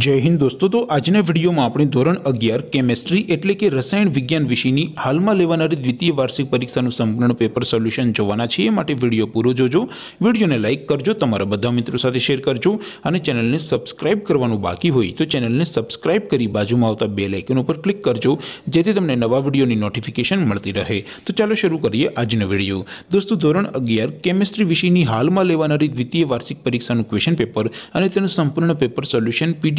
જય હિન્દ દોસ્તો તો આજના વિડીયોમાં આપણે ધોરણ અગિયાર કેમેસ્ટ્રી એટલે કે રસાયણ વિજ્ઞાન વિષયની હાલમાં લેવાનારી દ્વિતીય વાર્ષિક પરીક્ષાનું સંપૂર્ણ પેપર સોલ્યુશન જોવાના છીએ માટે વિડીયો પૂરો જોજો વિડીયોને લાઇક કરજો તમારા બધા મિત્રો સાથે શેર કરજો અને ચેનલને સબસ્ક્રાઇબ કરવાનું બાકી હોય તો ચેનલને સબસ્ક્રાઇબ કરી બાજુમાં આવતા બે લાઇકન ઉપર ક્લિક કરજો જેથી તમને નવા વિડીયોની નોટિફિકેશન મળતી રહે તો ચાલો શરૂ કરીએ આજનો વિડીયો દોસ્તો ધોરણ અગિયાર કેમેસ્ટ્રી વિષયની હાલમાં લેવાનારી દ્વિતીય વાર્ષિક પરીક્ષાનું ક્વેશ્ચન પેપર અને તેનું સંપૂર્ણ પેપર સોલ્યુશન પીડી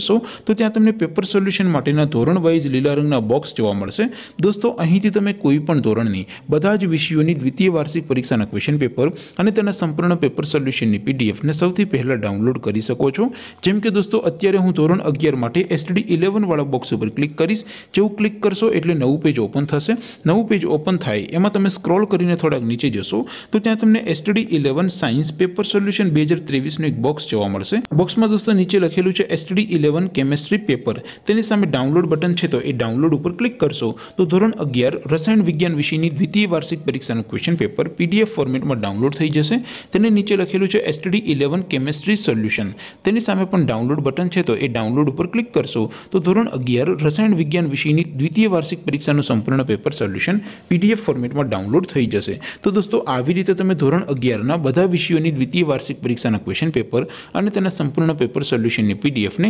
તો ત્યાં તમને પેપર સોલ્યુશન માટેનો ધોરણ વાઇઝ લેલા રંગના બોક્સ જોવા મળશે દોસ્તો અહીંથી તમે કોઈ પણ ધોરણની બધા જ વિષયોની દ્વિતીય વાર્ષિક પરીક્ષાના ક્વેશ્ચન પેપર અને તેના સંપૂર્ણ પેપર સોલ્યુશનની પીડીએફ ને સૌથી પહેલા ડાઉનલોડ કરી શકો છો જેમ કે દોસ્તો અત્યારે હું ધોરણ 11 માટે STD 11 વાળો બોક્સ ઉપર ક્લિક કરીશ જેવું ક્લિક કરશો એટલે નવું પેજ ઓપન થશે નવું પેજ ઓપન થાય એમાં તમે સ્ક્રોલ કરીને થોડાક નીચે જશો તો ત્યાં તમને STD 11 સાયન્સ પેપર સોલ્યુશન 2023 નો એક બોક્સ જોવા મળશે બોક્સમાં દોસ્તો નીચે લખેલું છે STD वन केमिस्ट्री पेपर तिनिसामे डाउनलोड बटन छे तो ए डाउनलोड ऊपर क्लिक करसो तो ધોરણ 11 રસાયણ વિજ્ઞાન વિષયની દ્વિતીય વાર્ષિક પરીક્ષાનો ક્વેશ્ચન પેપર પીડીએફ ફોર્મેટમાં ડાઉનલોડ થઈ જશે તેની નીચે લખેલું છે STD 11 કેમિસ્ટ્રી સોલ્યુશન તિનિસામે પણ ડાઉનલોડ બટન છે તો એ ડાઉનલોડ ઉપર ક્લિક કરશો તો ધોરણ 11 રસાયણ વિજ્ઞાન વિષયની દ્વિતીય વાર્ષિક પરીક્ષાનું સંપૂર્ણ પેપર સોલ્યુશન પીડીએફ ફોર્મેટમાં ડાઉનલોડ થઈ જશે તો દોસ્તો આવી રીતે તમે ધોરણ 11 ના બધા વિષયોની દ્વિતીય વાર્ષિક પરીક્ષાના ક્વેશ્ચન પેપર અને તેના સંપૂર્ણ પેપર સોલ્યુશન ને પીડીએફ ને